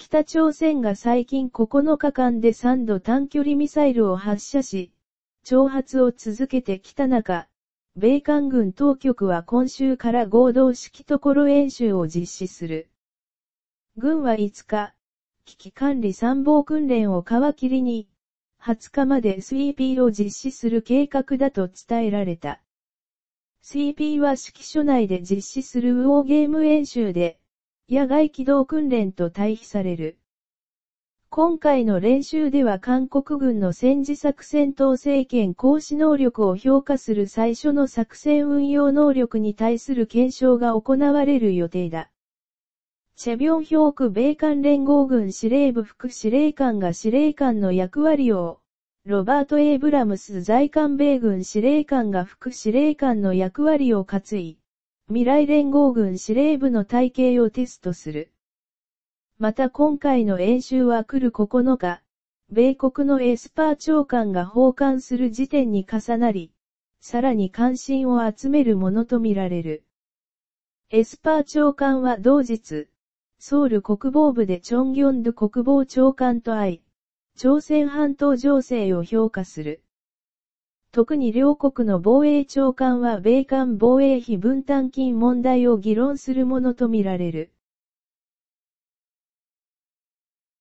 北朝鮮が最近9日間で3度短距離ミサイルを発射し、挑発を続けてきた中、米韓軍当局は今週から合同式ところ演習を実施する。軍は5日、危機管理参謀訓練を皮切りに、20日まで c p を実施する計画だと伝えられた。c p は指揮所内で実施するウォーゲーム演習で、野外機動訓練と対比される。今回の練習では韓国軍の戦時作戦統政権行使能力を評価する最初の作戦運用能力に対する検証が行われる予定だ。チェビョンヒョーク米韓連合軍司令部副司令官が司令官の役割を、ロバート・エイブラムス在韓米軍司令官が副司令官の役割を担い、未来連合軍司令部の体系をテストする。また今回の演習は来る9日、米国のエスパー長官が訪韓する時点に重なり、さらに関心を集めるものとみられる。エスパー長官は同日、ソウル国防部でチョンギョンド国防長官と会い、朝鮮半島情勢を評価する。特に両国の防衛長官は米韓防衛費分担金問題を議論するものとみられる。